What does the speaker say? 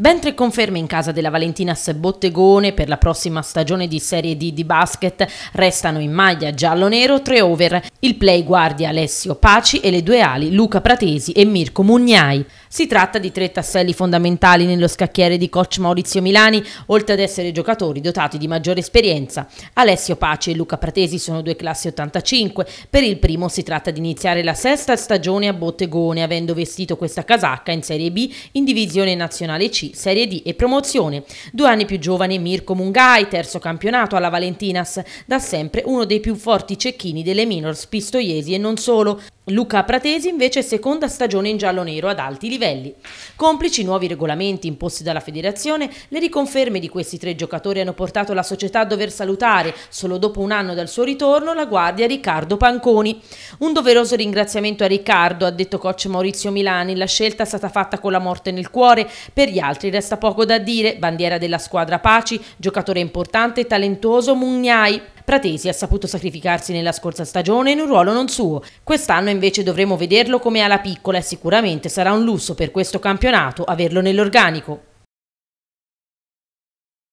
Ben tre conferme in casa della Valentinas Bottegone per la prossima stagione di Serie D di basket restano in maglia giallo-nero tre over, il play guardia Alessio Paci e le due ali Luca Pratesi e Mirko Mugnai. Si tratta di tre tasselli fondamentali nello scacchiere di coach Maurizio Milani, oltre ad essere giocatori dotati di maggiore esperienza. Alessio Paci e Luca Pratesi sono due classi 85, per il primo si tratta di iniziare la sesta stagione a Bottegone avendo vestito questa casacca in Serie B in divisione nazionale C Serie D e promozione. Due anni più giovane Mirko Mungai, terzo campionato alla Valentinas, da sempre uno dei più forti cecchini delle minors pistoiesi e non solo. Luca Pratesi invece seconda stagione in giallo-nero ad alti livelli. Complici nuovi regolamenti imposti dalla federazione, le riconferme di questi tre giocatori hanno portato la società a dover salutare, solo dopo un anno dal suo ritorno, la guardia Riccardo Panconi. Un doveroso ringraziamento a Riccardo, ha detto coach Maurizio Milani, la scelta è stata fatta con la morte nel cuore, per gli altri resta poco da dire, bandiera della squadra Paci, giocatore importante e talentuoso Mugnai. Pratesi ha saputo sacrificarsi nella scorsa stagione in un ruolo non suo. Quest'anno invece dovremo vederlo come ala piccola e sicuramente sarà un lusso per questo campionato averlo nell'organico.